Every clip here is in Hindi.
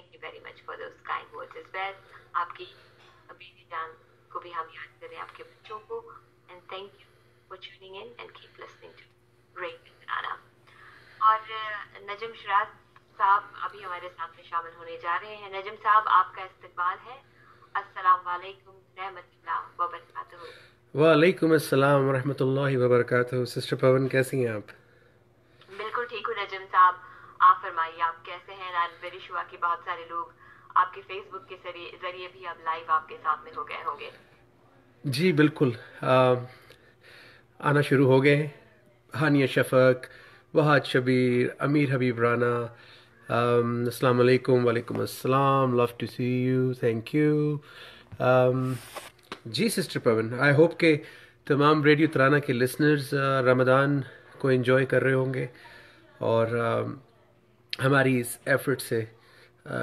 Thank you very much for those kind words as well आपकी अबीजी जान को भी हम याद करें आपके बच्चों को and thank you for tuning in and keep listening to great Rana और नजम uh, शराज साहब अभी हमारे साथ में शामिल होने जा रहे हैं नजम साहब आपका इस्तकबाल है अस्सलाम वालेकुम रहमतुल्लाह व बरकातहू वालेकुम अस्सलाम रहमतुल्लाहि व बरकातहू सिस्टर पवन कैसी हैं आप बिल्कुल ठीक हूं नजम साहब फरमाइए आप कैसे हैं एंड वेरी शुआ कि बहुत सारे लोग आपके फेसबुक के जरिए भी अब लाइव आपके साथ में हो गए होंगे जी बिल्कुल आ, आना शुरू हो गए हानिया शफक वहाद शबीर अमीर हबीब राना अस्सलाम वालेकुम वालेकुम अस्सलाम love to see you thank you जी सिस्टर पवन आई होप के तमाम रेडियो तराना के लिसनर्स रमदान को एंजॉय कर रहे होंगे और हमारी इस एफर्ट से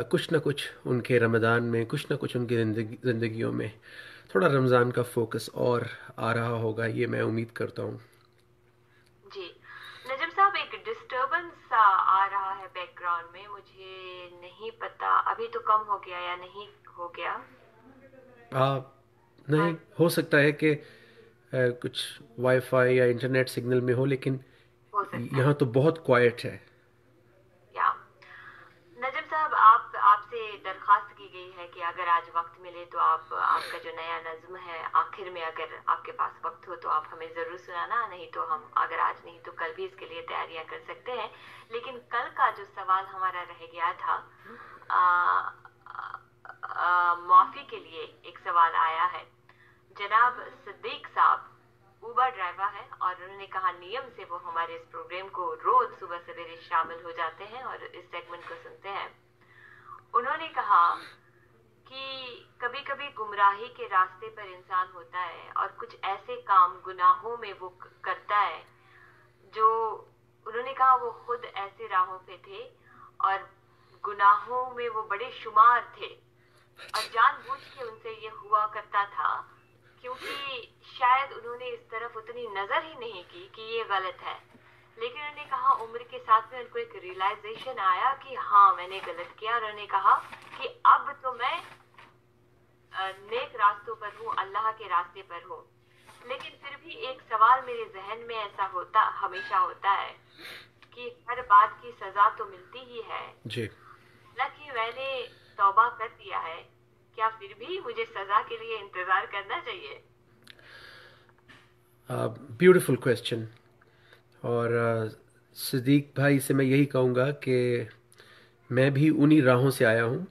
कुछ ना कुछ उनके रमज़ान में कुछ ना कुछ उनकी ज़िंदगियों में थोड़ा रमज़ान का फोकस और आ रहा होगा ये मैं उम्मीद करता हूँ आ रहा है बैकग्राउंड में मुझे नहीं पता अभी तो कम हो गया या नहीं हो गया हाँ नहीं हो सकता है कि कुछ वाईफाई या इंटरनेट सिग्नल में हो लेकिन यहाँ तो बहुत क्वाइट है कि अगर आज वक्त मिले तो आप आपका जो नया नज्म है आखिर में अगर आपके पास वक्त हो तो आप हमें ज़रूर सुनाना नहीं तो हम अगर आज नहीं तो कल भी इसके लिए तैयारियां कर सकते हैं लेकिन कल का जो सवाल हमारा रह गया था माफ़ी के लिए एक सवाल आया है जनाब सिद्दीक साहब ऊबर ड्राइवर है और उन्होंने कहा नियम से वो हमारे इस प्रोग्राम को रोज सुबह सवेरे शामिल हो जाते हैं और इस सेगमेंट को सुनते हैं उन्होंने कहा कि कभी कभी गुमराही के रास्ते पर इंसान होता है और कुछ ऐसे काम गुनाहों में वो करता है जो उन्होंने कहा वो खुद ऐसे राहों पे थे और गुनाहों में वो बड़े शुमार थे और अच्छा। जानबूझ के उनसे ये हुआ करता था क्योंकि शायद उन्होंने इस तरफ उतनी नजर ही नहीं की कि ये गलत है लेकिन उन्होंने कहा उम्र के साथ में उनको एक रियलाइजेशन आया कि हाँ मैंने गलत किया और उन्होंने कहा कि अब तो मैं नेक रास्तों पर हूँ अल्लाह के रास्ते पर हूँ लेकिन फिर भी एक सवाल मेरे जहन में ऐसा होता हमेशा होता है कि हर बात की सजा तो मिलती ही है जी हालांकि मैंने तौबा कर दिया है क्या फिर भी मुझे सजा के लिए इंतजार करना चाहिए ब्यूटिफुल uh, क्वेश्चन और सदीक भाई से मैं यही कहूँगा कि मैं भी उन्हीं राहों से आया हूँ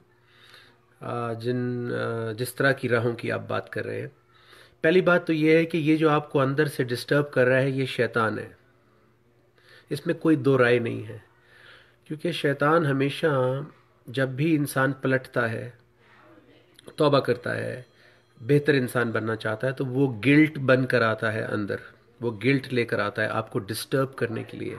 जिन जिस तरह की राहों की आप बात कर रहे हैं पहली बात तो ये है कि ये जो आपको अंदर से डिस्टर्ब कर रहा है ये शैतान है इसमें कोई दो राय नहीं है क्योंकि शैतान हमेशा जब भी इंसान पलटता है तौबा करता है बेहतर इंसान बनना चाहता है तो वो गिल्ट बन कर आता है अंदर वो गिल्ट लेकर आता है आपको डिस्टर्ब करने के लिए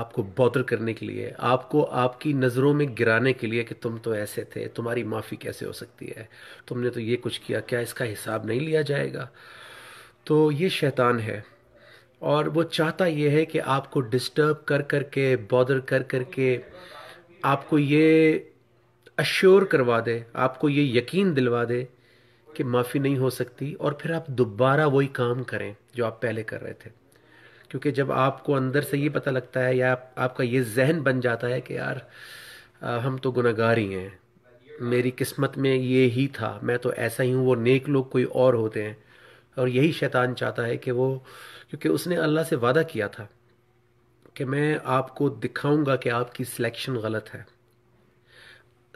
आपको बॉदर करने के लिए आपको आपकी नज़रों में गिराने के लिए कि तुम तो ऐसे थे तुम्हारी माफ़ी कैसे हो सकती है तुमने तो ये कुछ किया क्या इसका हिसाब नहीं लिया जाएगा तो ये शैतान है और वो चाहता ये है कि आपको डिस्टर्ब कर कर के बॉदर कर कर के आपको ये अश्योर करवा दे आपको ये यकीन दिलवा दे कि माफ़ी नहीं हो सकती और फिर आप दोबारा वही काम करें जो आप पहले कर रहे थे क्योंकि जब आपको अंदर से ये पता लगता है या आप, आपका ये जहन बन जाता है कि यार आ, हम तो गुनागार ही हैं मेरी किस्मत में ये ही था मैं तो ऐसा ही हूँ वो नेक लोग कोई और होते हैं और यही शैतान चाहता है कि वो क्योंकि उसने अल्लाह से वादा किया था कि मैं आपको दिखाऊंगा कि आपकी सिलेक्शन गलत है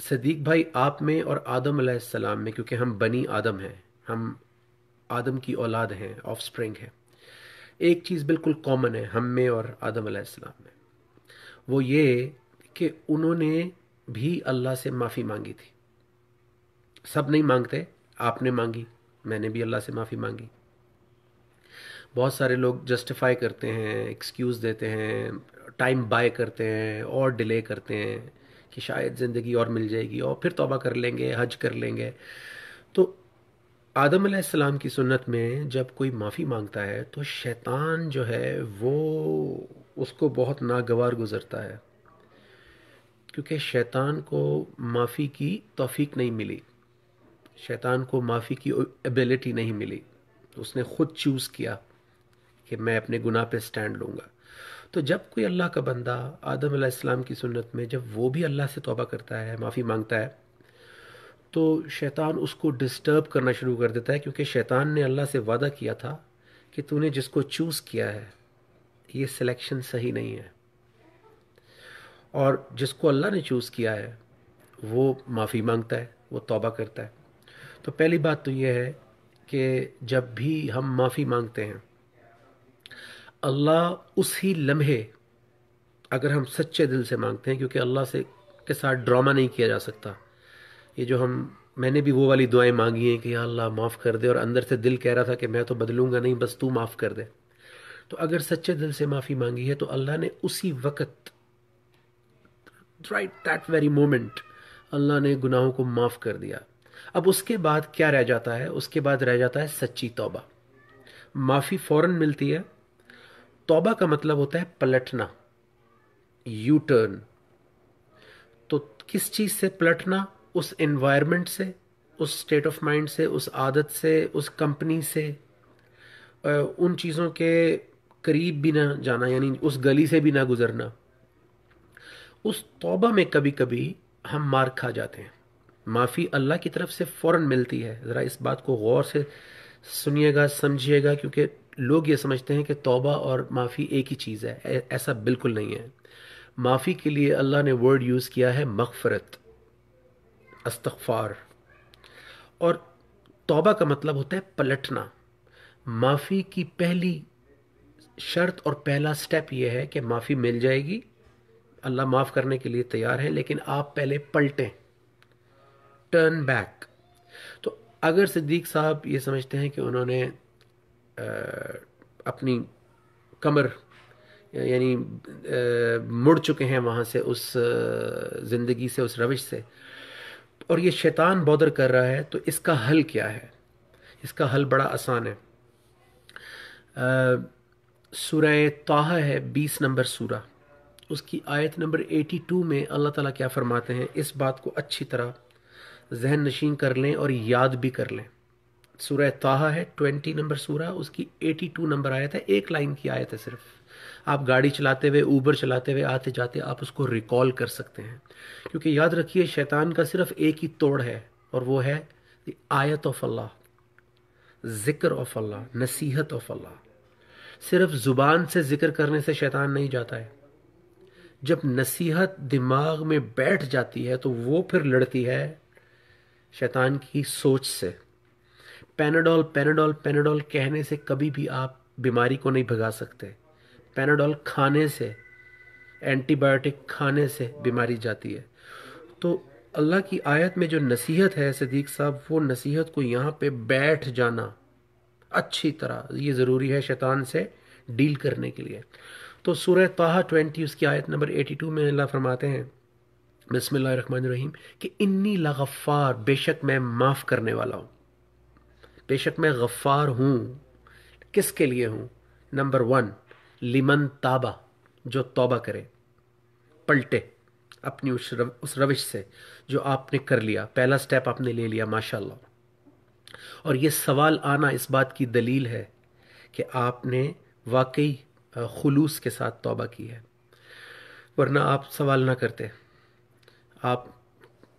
सदीक भाई आप में और आदम सलाम में क्योंकि हम बनी आदम हैं हम आदम की औलाद हैं ऑफ स्प्रिंग है एक चीज़ बिल्कुल कॉमन है हम में और आदम सलाम में वो ये कि उन्होंने भी अल्लाह से माफ़ी मांगी थी सब नहीं मांगते आपने मांगी मैंने भी अल्लाह से माफ़ी मांगी बहुत सारे लोग जस्टिफाई करते हैं एक्सक्यूज़ देते हैं टाइम बाय करते हैं और डिले करते हैं कि शायद ज़िंदगी और मिल जाएगी और फिर तोबा कर लेंगे हज कर लेंगे तो आदम आसमाम की सुन्नत में जब कोई माफ़ी मांगता है तो शैतान जो है वो उसको बहुत नागवार गुजरता है क्योंकि शैतान को माफ़ी की तोफ़ी नहीं मिली शैतान को माफ़ी की एबिलिटी नहीं मिली उसने ख़ुद चूज़ किया कि मैं अपने गुनाह पे स्टैंड लूँगा तो जब कोई अल्लाह का बंदा आदम आदम्लाम की सुन्नत में जब वो भी अल्लाह से तोबा करता है माफ़ी मांगता है तो शैतान उसको डिस्टर्ब करना शुरू कर देता है क्योंकि शैतान ने अल्लाह से वादा किया था कि तूने जिसको चूज़ किया है ये सिलेक्शन सही नहीं है और जिसको अल्लाह ने चूज़ किया है वो माफ़ी मांगता है वो तोबा करता है तो पहली बात तो ये है कि जब भी हम माफ़ी मांगते हैं अल्लाह उसी लम्हे अगर हम सच्चे दिल से मांगते हैं क्योंकि अल्लाह से के साथ ड्रामा नहीं किया जा सकता ये जो हम मैंने भी वो वाली दुआएं मांगी हैं कि अल्लाह माफ़ कर दे और अंदर से दिल कह रहा था कि मैं तो बदलूंगा नहीं बस तू माफ़ कर दे तो अगर सच्चे दिल से माफ़ी मांगी है तो अल्लाह ने उसी वक्त right that very moment Allah ने गुनाहों को माफ़ कर दिया अब उसके बाद क्या रह जाता है उसके बाद रह जाता है सच्ची तौबा माफ़ी फ़ौरन मिलती है तौबा का मतलब होता है पलटना यू टर्न तो किस चीज़ से पलटना उस एनवायरमेंट से उस स्टेट ऑफ माइंड से उस आदत से उस कंपनी से उन चीज़ों के करीब भी ना जाना यानी उस गली से भी ना गुजरना उस तौबा में कभी कभी हम मार खा जाते हैं माफ़ी अल्लाह की तरफ से फौरन मिलती है ज़रा इस बात को गौर से सुनिएगा समझिएगा क्योंकि लोग ये समझते हैं कि तौबा और माफ़ी एक ही चीज़ है ऐसा बिल्कुल नहीं है माफ़ी के लिए अल्लाह ने वर्ड यूज़ किया है मगफरत अस्तफ़ार और तौबा का मतलब होता है पलटना माफ़ी की पहली शर्त और पहला स्टेप यह है कि माफ़ी मिल जाएगी अल्लाह माफ़ करने के लिए तैयार है लेकिन आप पहले पलटें टर्न बैक तो अगर सिद्दीक साहब ये समझते हैं कि उन्होंने अपनी कमर यानी मुड़ चुके हैं वहाँ से उस ज़िंदगी से उस रविश से और ये शैतान बौदर कर रहा है तो इसका हल क्या है इसका हल बड़ा आसान है सूरह ताह है बीस नंबर सूरा उसकी आयत नंबर एटी टू में अल्लाह ताला क्या फरमाते हैं इस बात को अच्छी तरह जहन नशीन कर लें और याद भी कर लें सूरह ताहा है ट्वेंटी नंबर सूरह उसकी एटी टू नंबर आयत है एक लाइन की आयत है सिर्फ आप गाड़ी चलाते हुए ऊबर चलाते हुए आते जाते आप उसको रिकॉल कर सकते हैं क्योंकि याद रखिए शैतान का सिर्फ एक ही तोड़ है और वो है द आयत ऑफ अल्लाह जिक्र ऑफ अल्लाह नसीहत ऑफ अल्लाह सिर्फ ज़ुबान से जिक्र करने से शैतान नहीं जाता है जब नसीहत दिमाग में बैठ जाती है तो वो फिर लड़ती है शैतान की सोच से पेनाडोल पेनाडोल पेनाडोल कहने से कभी भी आप बीमारी को नहीं भगा सकते पेनाडोल खाने से एंटीबायोटिक खाने से बीमारी जाती है तो अल्लाह की आयत में जो नसीहत है सदीक साहब वो नसीहत को यहाँ पे बैठ जाना अच्छी तरह ये ज़रूरी है शैतान से डील करने के लिए तो सूरह ताहा ट्वेंटी उसकी आयत नंबर एटी टू में अल्लाह फरमाते हैं बसमिल्ल रहीम कि इन्नी लगफ़ार बेशक मैं माफ़ करने वाला हूँ बेशक मैं गफ्फार हूँ किसके लिए हूँ नंबर वन लिमन ताबा जो तौबा करे पलटे अपनी उस रव, उस रविश से जो आपने कर लिया पहला स्टेप आपने ले लिया माशाल्लाह और ये सवाल आना इस बात की दलील है कि आपने वाकई खलूस के साथ तौबा की है वरना आप सवाल ना करते आप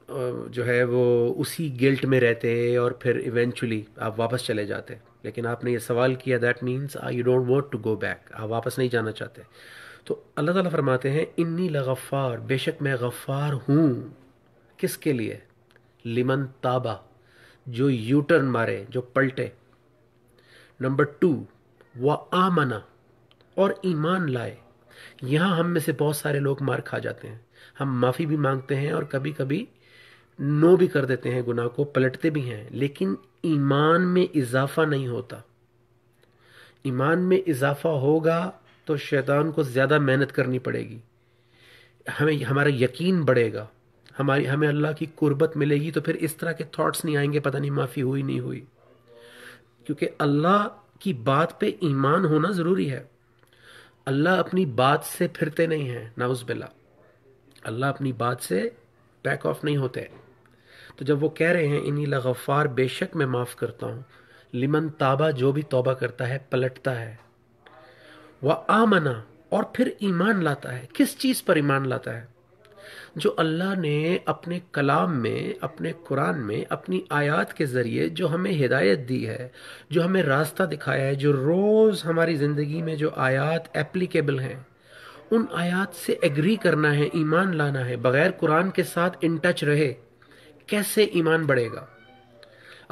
जो है वो उसी गिल्ट में रहते हैं और फिर इवेंचुअली आप वापस चले जाते हैं लेकिन आपने ये सवाल किया that means I you don't want to go back आप वापस नहीं जाना चाहते तो अल्लाह ताला फरमाते हैं इन्नी लगफ़ार बेशक मैं गफ़ार हूँ किसके लिए लिमन ताबा जो यूटर्न मारे जो पलटे नंबर टू व आमना और ईमान लाए यहाँ हम में से बहुत सारे लोग मार खा जाते हैं हम माफ़ी भी मांगते हैं और कभी कभी नो भी कर देते हैं गुनाह को पलटते भी हैं लेकिन ईमान में इजाफा नहीं होता ईमान में इजाफा होगा तो शैतान को ज़्यादा मेहनत करनी पड़ेगी हमें हमारा यकीन बढ़ेगा हमारी हमें अल्लाह की कुर्बत मिलेगी तो फिर इस तरह के थॉट्स नहीं आएंगे पता नहीं माफ़ी हुई नहीं हुई क्योंकि अल्लाह की बात पे ईमान होना ज़रूरी है अल्लाह अपनी बात से फिरते नहीं हैं बिल्ला अल्लाह अपनी बात से बैक ऑफ नहीं होते तो जब वो कह रहे हैं इन्हीं लगफ़ार बेशक मैं माफ़ करता हूँ लिमन ताबा जो भी तोबा करता है पलटता है वह आमना और फिर ईमान लाता है किस चीज़ पर ईमान लाता है जो अल्लाह ने अपने कलाम में अपने कुरान में अपनी आयात के ज़रिए जो हमें हिदायत दी है जो हमें रास्ता दिखाया है जो रोज़ हमारी ज़िंदगी में जो आयात एप्लीकेबल हैं उन आयात से एग्री करना है ईमान लाना है बग़ैर कुरान के साथ इन टच रहे कैसे ईमान बढ़ेगा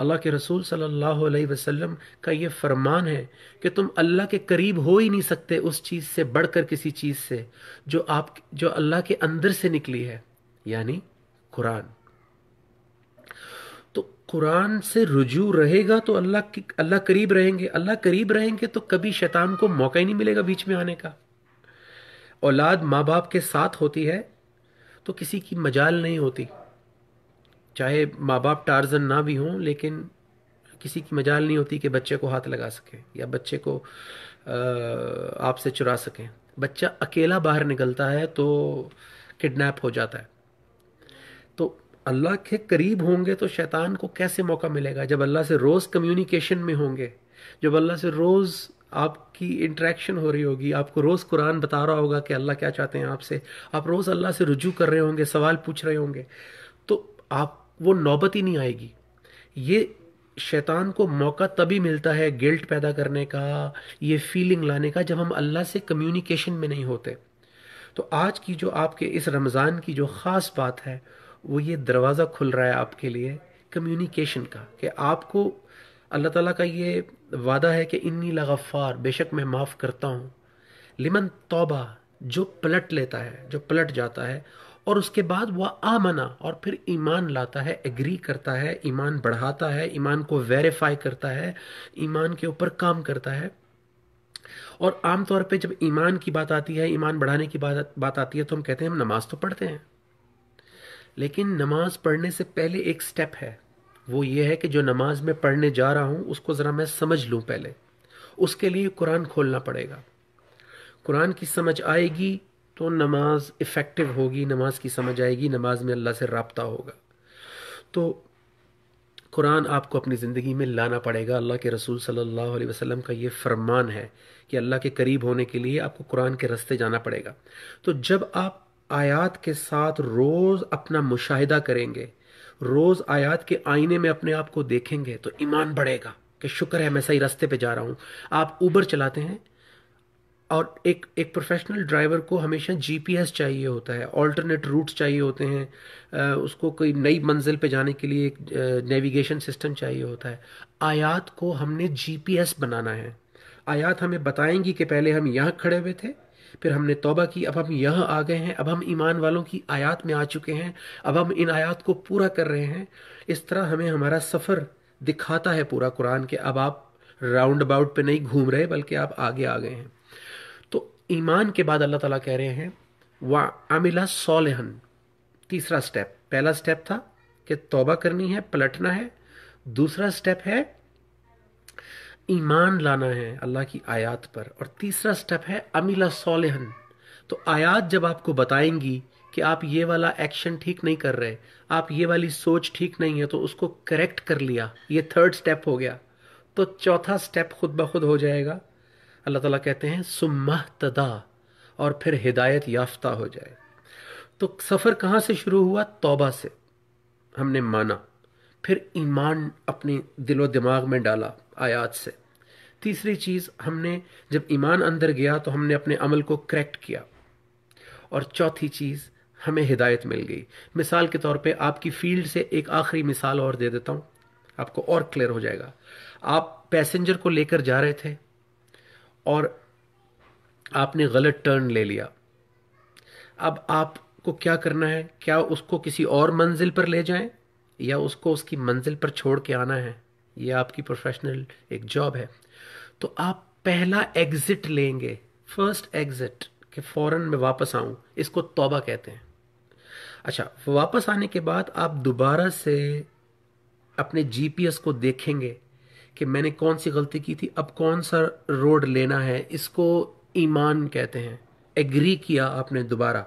अल्लाह के रसूल सल्लल्लाहु अलैहि वसल्लम का ये फरमान है कि तुम अल्लाह के करीब हो ही नहीं सकते उस चीज़ से बढ़कर किसी चीज़ से जो आप जो अल्लाह के अंदर से निकली है यानी कुरान तो कुरान से रुजू रहेगा तो अल्लाह अल्लाह करीब रहेंगे अल्लाह करीब रहेंगे तो कभी शैतान को मौका ही नहीं मिलेगा बीच में आने का औलाद माँ बाप के साथ होती है तो किसी की मजाल नहीं होती चाहे माँ बाप टारजन ना भी हों लेकिन किसी की मजाल नहीं होती कि बच्चे को हाथ लगा सकें या बच्चे को आपसे चुरा सकें बच्चा अकेला बाहर निकलता है तो किडनैप हो जाता है तो अल्लाह के करीब होंगे तो शैतान को कैसे मौका मिलेगा जब अल्लाह से रोज़ कम्युनिकेशन में होंगे जब अल्लाह से रोज़ आपकी इंटरेक्शन हो रही होगी आपको रोज़ कुरान बता रहा होगा कि अल्लाह क्या चाहते हैं आपसे आप रोज़ अल्लाह से रुजू कर रहे होंगे सवाल पूछ रहे होंगे तो आप वो नौबत ही नहीं आएगी ये शैतान को मौका तभी मिलता है गिल्ट पैदा करने का ये फीलिंग लाने का जब हम अल्लाह से कम्युनिकेशन में नहीं होते तो आज की जो आपके इस रमज़ान की जो ख़ास बात है वो ये दरवाज़ा खुल रहा है आपके लिए कम्युनिकेशन का कि आपको अल्लाह ताला का ये वादा है कि इन्नी लगाफ़ार बेशक मैं माफ़ करता हूँ लिमन तौबा जो पलट लेता है जो पलट जाता है और उसके बाद वह आमना और फिर ईमान लाता है एग्री करता है ईमान बढ़ाता है ईमान को वेरीफाई करता है ईमान के ऊपर काम करता है और आमतौर पे जब ईमान की बात आती है ईमान बढ़ाने की बात बात आती है तो हम कहते हैं हम नमाज तो पढ़ते हैं लेकिन नमाज पढ़ने से पहले एक स्टेप है वो ये है कि जो नमाज में पढ़ने जा रहा हूं उसको ज़रा मैं समझ लू पहले उसके लिए कुरान खोलना पड़ेगा कुरान की समझ आएगी तो नमाज इफ़ेक्टिव होगी नमाज की समझ आएगी नमाज में अल्लाह से रबता होगा तो कुरान आपको अपनी ज़िंदगी में लाना पड़ेगा अल्लाह के रसूल सल्लल्लाहु अलैहि वसल्लम का ये फरमान है कि अल्लाह के करीब होने के लिए आपको कुरान के रस्ते जाना पड़ेगा तो जब आप आयात के साथ रोज़ अपना मुशाहिदा करेंगे रोज़ आयात के आईने में अपने आप को देखेंगे तो ईमान बढ़ेगा कि शुक्र है मैं सही रास्ते पे जा रहा हूँ आप ऊबर चलाते हैं और एक एक प्रोफेशनल ड्राइवर को हमेशा जीपीएस चाहिए होता है ऑल्टरनेट रूट्स चाहिए होते हैं उसको कोई नई मंजिल पे जाने के लिए एक नेविगेशन सिस्टम चाहिए होता है आयात को हमने जीपीएस बनाना है आयात हमें बताएंगी कि पहले हम यहाँ खड़े हुए थे फिर हमने तौबा की अब हम यहाँ आ गए हैं अब हम ईमान वालों की आयात में आ चुके हैं अब हम इन आयात को पूरा कर रहे हैं इस तरह हमें हमारा सफ़र दिखाता है पूरा कुरान के अब आप राउंड अबाउट पे नहीं घूम रहे बल्कि आप आगे आ गए हैं ईमान के बाद अल्लाह ताला कह रहे हैं व अमिला सोलहन तीसरा स्टेप पहला स्टेप था कि तौबा करनी है पलटना है दूसरा स्टेप है ईमान लाना है अल्लाह की आयात पर और तीसरा स्टेप है अमिला सोलहन तो आयात जब आपको बताएंगी कि आप ये वाला एक्शन ठीक नहीं कर रहे आप ये वाली सोच ठीक नहीं है तो उसको करेक्ट कर लिया ये थर्ड स्टेप हो गया तो चौथा स्टेप खुद ब खुद हो जाएगा अल्लाह ताला कहते हैं सुम्मा तदा और फिर हिदायत याफ्ता हो जाए तो सफ़र कहाँ से शुरू हुआ तौबा से हमने माना फिर ईमान अपने दिलो दिमाग में डाला आयात से तीसरी चीज़ हमने जब ईमान अंदर गया तो हमने अपने अमल को करेक्ट किया और चौथी चीज़ हमें हिदायत मिल गई मिसाल के तौर पे आपकी फील्ड से एक आखिरी मिसाल और दे देता हूँ आपको और क्लियर हो जाएगा आप पैसेंजर को लेकर जा रहे थे और आपने गलत टर्न ले लिया अब आपको क्या करना है क्या उसको किसी और मंजिल पर ले जाएं या उसको उसकी मंजिल पर छोड़ के आना है ये आपकी प्रोफेशनल एक जॉब है तो आप पहला एग्जिट लेंगे फर्स्ट एग्जिट कि फ़ौरन मैं वापस आऊं इसको तौबा कहते हैं अच्छा वापस आने के बाद आप दोबारा से अपने जीपीएस को देखेंगे कि मैंने कौन सी गलती की थी अब कौन सा रोड लेना है इसको ईमान कहते हैं एग्री किया आपने दोबारा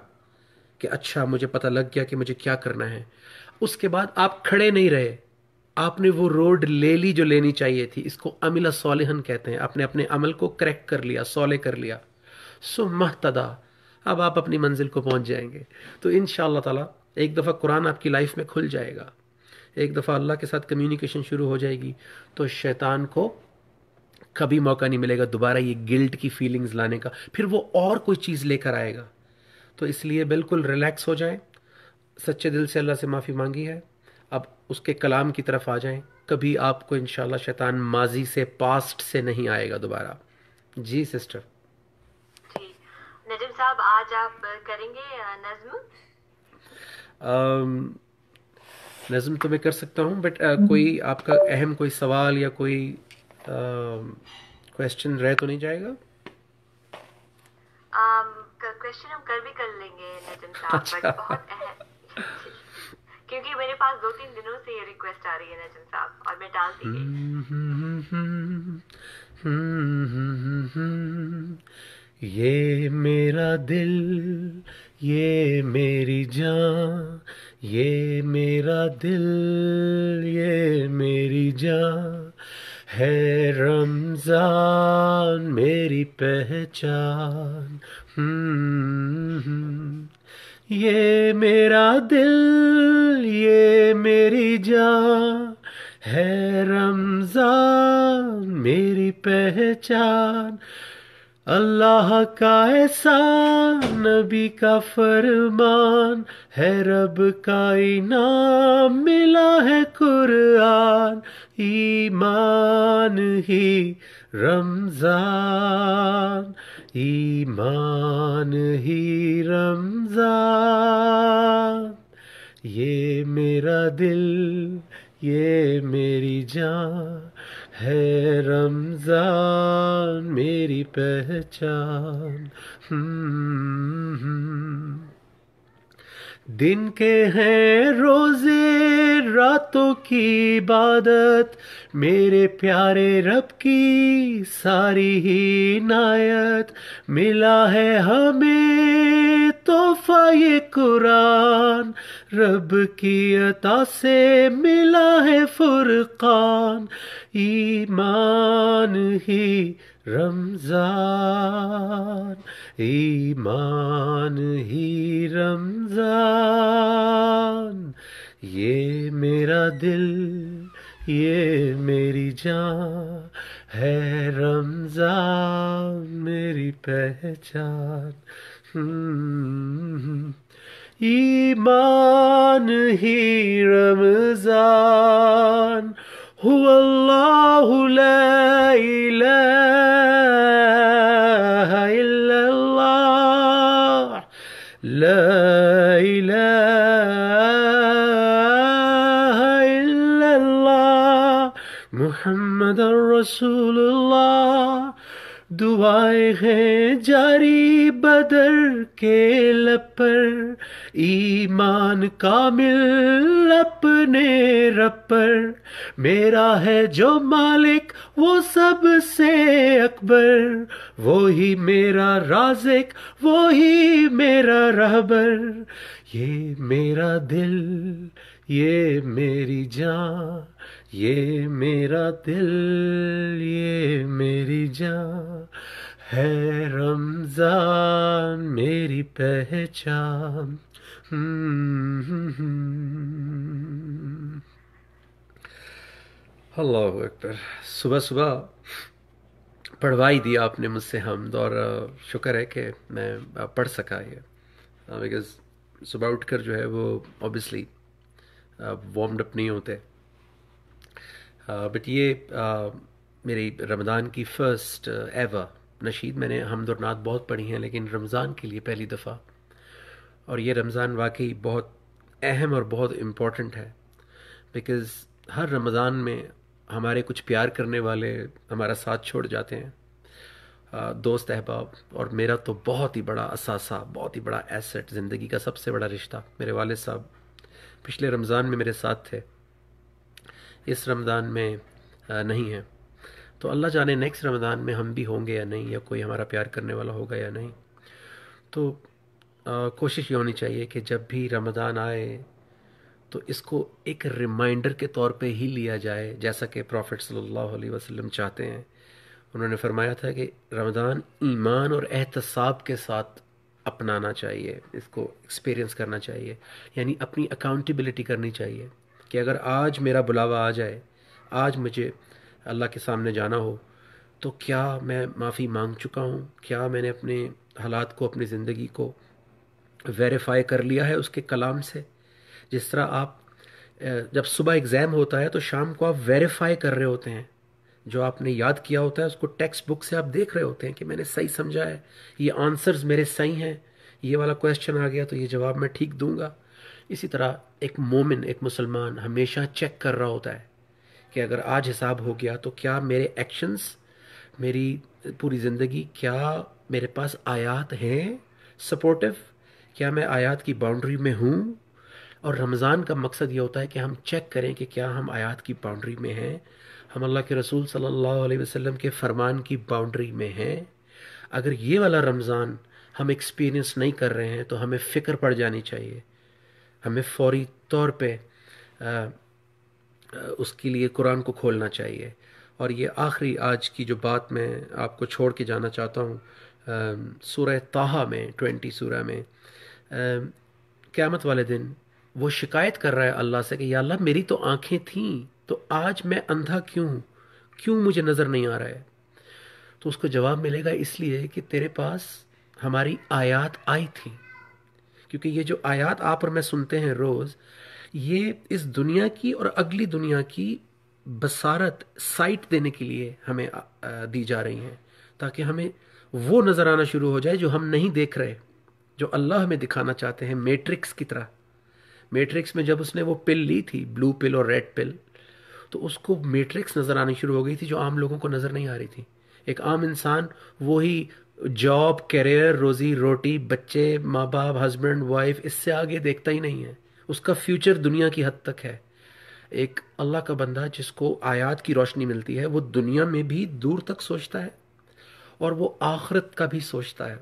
कि अच्छा मुझे पता लग गया कि मुझे क्या करना है उसके बाद आप खड़े नहीं रहे आपने वो रोड ले ली जो लेनी चाहिए थी इसको अमिला सोलहन कहते हैं आपने अपने अमल को क्रैक कर लिया सोले कर लिया सो महतदा अब आप अपनी मंजिल को पहुंच जाएंगे तो इन ताला एक दफ़ा कुरान आपकी लाइफ में खुल जाएगा एक दफ़ा अल्लाह के साथ कम्युनिकेशन शुरू हो जाएगी तो शैतान को कभी मौका नहीं मिलेगा दोबारा ये गिल्ट की फीलिंग्स लाने का फिर वो और कोई चीज़ लेकर आएगा तो इसलिए बिल्कुल रिलैक्स हो जाए सच्चे दिल से अल्लाह से माफ़ी मांगी है अब उसके कलाम की तरफ आ जाएं कभी आपको इन शैतान माजी से पास्ट से नहीं आएगा दोबारा जी सिस्टर नजम साहब आज आप करेंगे नज्म नज़म तो मैं कर सकता हूँ बट uh, कोई हम्म। आपका अहम कोई सवाल या कोई क्वेश्चन um, uh, रह तो नहीं जाएगा क्वेश्चन um, हम कर भी कर लेंगे नजम साहब अच्छा। बहुत क्योंकि मेरे पास दो तीन दिनों से ये रिक्वेस्ट आ रही है नजम साहब और मैं डाल दी ये मेरा दिल ये मेरी जान ये मेरा दिल ये मेरी जान है रमजान मेरी पहचान हम्म, ये मेरा दिल ये मेरी जान है रमजान मेरी पहचान अल्लाह का एहसान नबी का फरमान है रब का इनाम मिला है कुरान ईमान ही रमजान ईमान ही रमजान ये मेरा दिल ये मेरी जान है रमजान मेरी पहचान हम्म। दिन के हैं रोजे रातों की इबादत मेरे प्यारे रब की सारी ही नायत मिला है हमें तोहफा ये कुरान रब की अता से मिला है फुरकान ईमान ही रमजान ईमान ही रमजान ये मेरा दिल ये मेरी जान है रमजान मेरी पहचान إيمان هي رمزان هو الله لا إله إلا الله لا إله إلا الله محمد رسول الله दुआए हैं जारी बदर के लपर ईमान कामिल अपने रपर मेरा है जो मालिक वो सबसे अकबर वो ही मेरा राजिक वो ही मेरा रहबर ये मेरा दिल ये मेरी जान ये मेरा दिल ये मेरी जान है रमजान मेरी पहचान हम्म। अल्लाह अकबर सुबह सुबह पढ़वाई दिया आपने मुझसे हमद और शुक्र है कि मैं पढ़ सका ये बिकॉज सुबह उठकर जो है वो ऑब्वियसली वार्म अप नहीं होते बट uh, ये uh, मेरी रमज़ान की फ़र्स्ट एवर uh, नशीद मैंने हम और बहुत पढ़ी हैं लेकिन रमज़ान के लिए पहली दफ़ा और ये रमज़ान वाकई बहुत अहम और बहुत इम्पॉर्टेंट है बिकॉज़ हर रमज़ान में हमारे कुछ प्यार करने वाले हमारा साथ छोड़ जाते हैं दोस्त अहबाब और मेरा तो बहुत ही बड़ा असासा बहुत ही बड़ा एसेट ज़िंदगी का सबसे बड़ा रिश्ता मेरे वाले साहब पिछले रमज़ान में मेरे साथ थे इस रमज़ान में नहीं है तो अल्लाह जाने नेक्स्ट रमज़ान में हम भी होंगे या नहीं या कोई हमारा प्यार करने वाला होगा या नहीं तो आ, कोशिश ये होनी चाहिए कि जब भी रमज़ान आए तो इसको एक रिमाइंडर के तौर पे ही लिया जाए जैसा कि प्रॉफिट सल्लल्लाहु अलैहि वसल्लम चाहते हैं उन्होंने फरमाया था कि रमज़ान ईमान और एहतसाब के साथ अपनाना चाहिए इसको एक्सपीरियंस करना चाहिए यानी अपनी अकाउंटेबिलिटी करनी चाहिए कि अगर आज मेरा बुलावा आ जाए आज मुझे अल्लाह के सामने जाना हो तो क्या मैं माफ़ी मांग चुका हूँ क्या मैंने अपने हालात को अपनी ज़िंदगी को वेरीफाई कर लिया है उसके कलाम से जिस तरह आप जब सुबह एग्ज़ाम होता है तो शाम को आप वेरीफाई कर रहे होते हैं जो आपने याद किया होता है उसको टेक्स्ट बुक से आप देख रहे होते हैं कि मैंने सही समझा है ये आंसर्स मेरे सही हैं ये वाला क्वेश्चन आ गया तो ये जवाब मैं ठीक दूंगा इसी तरह एक मोमिन एक मुसलमान हमेशा चेक कर रहा होता है कि अगर आज हिसाब हो गया तो क्या मेरे एक्शंस मेरी पूरी ज़िंदगी क्या मेरे पास आयात हैं सपोर्टिव क्या मैं आयात की बाउंड्री में हूँ और रमज़ान का मकसद ये होता है कि हम चेक करें कि क्या हम आयात की बाउंड्री में हैं हम अल्लाह के रसूल सल्लल्लाहु अलैहि वसल्लम के फरमान की बाउंड्री में हैं अगर ये वाला रमज़ान हम एक्सपीरियंस नहीं कर रहे हैं तो हमें फ़िक्र पड़ जानी चाहिए हमें फौरी तौर पे उसके लिए कुरान को खोलना चाहिए और ये आखिरी आज की जो बात मैं आपको छोड़ के जाना चाहता हूँ सूरह ताहा में ट्वेंटी सूरह में क़्यामत वाले दिन वो शिकायत कर रहा है अल्लाह से कि या अल्लाह मेरी तो आंखें थीं तो आज मैं अंधा क्यों हूँ क्यों मुझे नज़र नहीं आ रहा है तो उसको जवाब मिलेगा इसलिए कि तेरे पास हमारी आयात आई थी क्योंकि ये जो आयात आप और मैं सुनते हैं रोज़ ये इस दुनिया की और अगली दुनिया की बसारत साइट देने के लिए हमें दी जा रही हैं ताकि हमें वो नज़र आना शुरू हो जाए जो हम नहीं देख रहे जो अल्लाह हमें दिखाना चाहते हैं मैट्रिक्स की तरह मैट्रिक्स में जब उसने वो पिल ली थी ब्लू पिल और रेड पिल तो उसको मैट्रिक्स नज़र आनी शुरू हो गई थी जो आम लोगों को नज़र नहीं आ रही थी एक आम इंसान वही जॉब करियर रोजी रोटी बच्चे माँ बाप हस्बैंड वाइफ इससे आगे देखता ही नहीं है उसका फ्यूचर दुनिया की हद तक है एक अल्लाह का बंदा जिसको आयात की रोशनी मिलती है वो दुनिया में भी दूर तक सोचता है और वो आखरत का भी सोचता है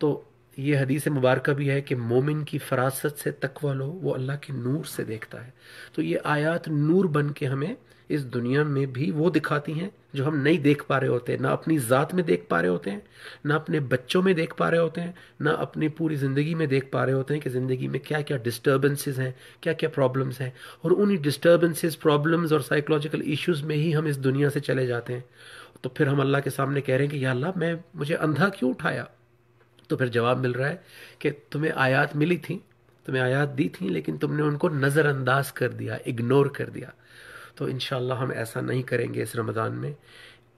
तो ये हदीस मुबारक भी है कि मोमिन की फरासत से तकवा लो वो अल्लाह के नूर से देखता है तो ये आयात नूर बन के हमें इस दुनिया में भी वो दिखाती हैं जो हम नहीं देख पा रहे होते ना अपनी ज़ात में देख पा रहे होते हैं ना अपने बच्चों में देख पा रहे होते हैं ना अपनी पूरी ज़िंदगी में देख पा रहे होते हैं कि ज़िंदगी में क्या क्या डिस्टर्बेंसेज हैं क्या क्या प्रॉब्लम्स हैं और उन्हीं डिस्टर्बेंसेज प्रॉब्लम्स और साइकोलॉजिकल इश्यूज़ में ही हम इस दुनिया से चले जाते हैं तो फिर हम अल्लाह के सामने कह रहे हैं कि या अल्लाह मैं मुझे अंधा क्यों उठाया तो फिर जवाब मिल रहा है कि तुम्हें आयात मिली थी तुम्हें आयात दी थी लेकिन तुमने उनको नज़रअंदाज कर दिया इग्नोर कर दिया तो इन हम ऐसा नहीं करेंगे इस रमज़ान में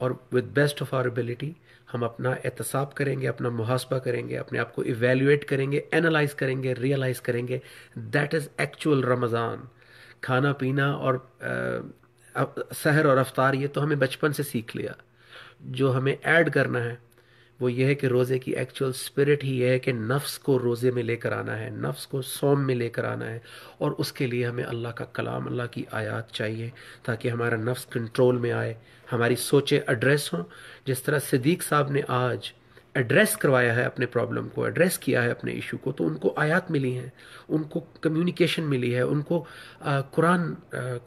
और with best of our ability हम अपना एहतसाब करेंगे अपना मुहासबा करेंगे अपने आप को इवेल्यूएट करेंगे एनालाइज करेंगे रियलाइज़ करेंगे दैट इज़ एक्चुअल रमज़ान खाना पीना और आ, सहर और रफ्तार ये तो हमें बचपन से सीख लिया जो हमें ऐड करना है वो ये है कि रोज़े की एक्चुअल स्पिरिट ही ये है कि नफ्स को रोज़े में लेकर आना है नफ्स को सोम में लेकर आना है और उसके लिए हमें अल्लाह का कलाम अल्लाह की आयात चाहिए ताकि हमारा नफ्स कंट्रोल में आए हमारी सोचें एड्रेस हों जिस तरह सिद्दीक़ साहब ने आज एड्रेस करवाया है अपने प्रॉब्लम को एड्रेस किया है अपने इशू को तो उनको आयात मिली है उनको कम्युनिकेशन मिली है उनको कुरान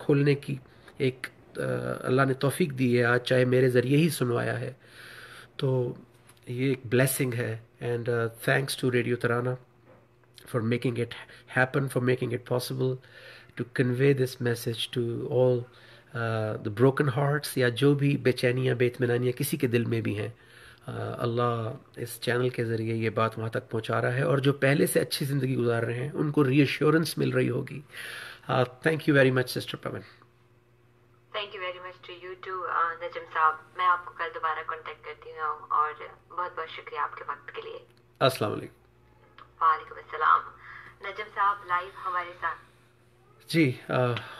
खोलने की एक अल्लाह ने तोफ़ी दी है आज चाहे मेरे ज़रिए ही सुनवाया है तो ये एक ब्लेसिंग है and thanks to radio Tarana for making it happen for making it possible to convey this message to all the broken hearts या जो भी बेचैनियाँ बेतमिनानियाँ किसी के दिल में भी हैं uh, अल्लाह इस चैनल के ज़रिए ये बात वहाँ तक पहुँचा रहा है और जो पहले से अच्छी ज़िंदगी गुजार रहे हैं उनको रीअश्योरेंस मिल रही होगी thank you very much sister Pawan thank you to you too Najam sahab मैं आपको कल दोबारा कांटेक्ट करती हूँ और बहुत बहुत शुक्रिया आपके वक्त के लिए अस्सलाम वालेकुम अस्सलाम नजम साहब लाइव हमारे साथ जी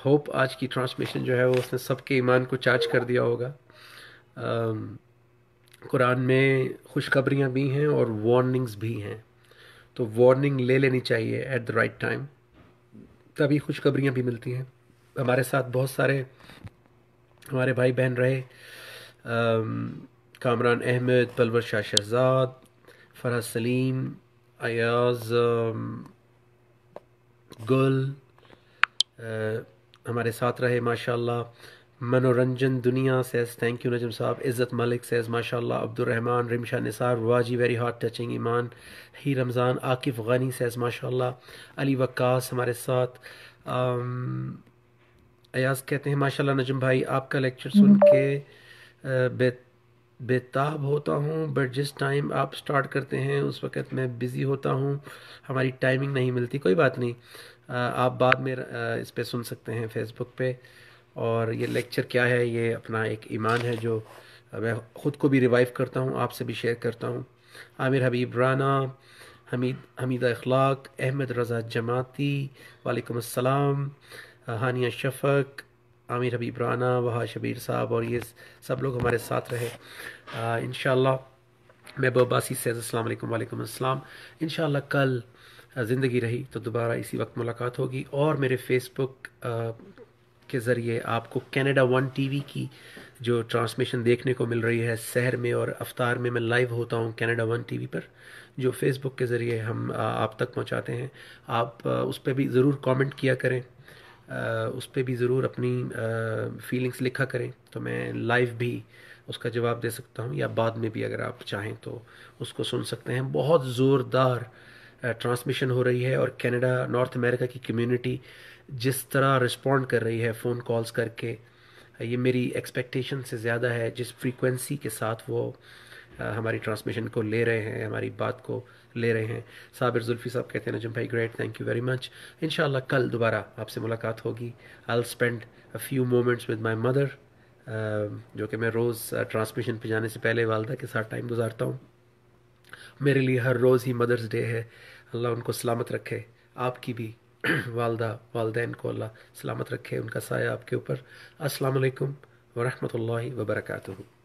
होप आज की ट्रांसमिशन जो है वो उसने सबके ईमान को चार्ज कर दिया होगा कुरान में खुशखबरियाँ भी हैं और वार्निंग्स भी हैं तो वार्निंग ले लेनी चाहिए एट द राइट टाइम तभी खुशखबरियाँ भी मिलती हैं हमारे साथ बहुत सारे हमारे भाई बहन रहे कामरान अहमद पलवर शाह शहजाद फरहत सलीम अयाज गुल आ, हमारे साथ रहे माशाल्लाह मनोरंजन दुनिया सेज थैंक यू नजम साहब इज़्ज़त मलिक सेज माशा अब्दुलरहमान रिमशा निसार वाजी वेरी हार्ट टचिंग ईमान ही रमज़ान आकिफ गनी सेज माशा अली वक्कास हमारे साथ अयाज कहते हैं माशाल्लाह नजम भाई आपका लेक्चर सुन के बे, बेताब होता हूँ बट जिस टाइम आप स्टार्ट करते हैं उस वक़्त मैं बिज़ी होता हूँ हमारी टाइमिंग नहीं मिलती कोई बात नहीं आप बाद में इस पर सुन सकते हैं फेसबुक पे और ये लेक्चर क्या है ये अपना एक ईमान है जो मैं ख़ुद को भी रिवाइव करता हूँ आपसे भी शेयर करता हूँ आमिर हबीब राना हमीद हमीदा अखलाक अहमद रज़ा जमाती वालेकुम अस्सलाम हानिया शफक आमिर हबीब राना वहा शबीर साहब और ये सब लोग हमारे साथ रहे इन मैं बबासी से वालेकुम अस्सलाम इन कल ज़िंदगी रही तो दोबारा इसी वक्त मुलाकात होगी और मेरे फेसबुक के ज़रिए आपको कैनेडा वन टीवी की जो ट्रांसमिशन देखने को मिल रही है शहर में और अफ्तार में मैं लाइव होता हूँ कैनेडा वन टीवी पर जो फेसबुक के ज़रिए हम आप तक पहुँचाते हैं आप उस पर भी ज़रूर कमेंट किया करें उस पर भी ज़रूर अपनी फीलिंग्स लिखा करें तो मैं लाइव भी उसका जवाब दे सकता हूँ या बाद में भी अगर आप चाहें तो उसको सुन सकते हैं बहुत ज़ोरदार ट्रांसमिशन हो रही है और कनाडा नॉर्थ अमेरिका की कम्युनिटी जिस तरह रिस्पॉन्ड कर रही है फ़ोन कॉल्स करके ये मेरी एक्सपेक्टेशन से ज़्यादा है जिस फ्रीक्वेंसी के साथ वो हमारी ट्रांसमिशन को ले रहे हैं हमारी बात को ले रहे हैं साबिर जुल्फी साहब कहते हैं नजम भाई great thank you very much इन कल दोबारा आपसे मुलाकात होगी I spend a few moments with my mother जो कि मैं रोज़ ट्रांसमिशन uh, पर जाने से पहले वालदा के साथ टाइम गुजारता हूँ मेरे लिए हर रोज़ ही मदर्स डे है अल्लाह उनको सलामत रखे आपकी भी वालदा वालदे को अल्लाह सलामत रखे उनका साया आपके ऊपर असलकम वालेकुम वरहमतुल्लाहि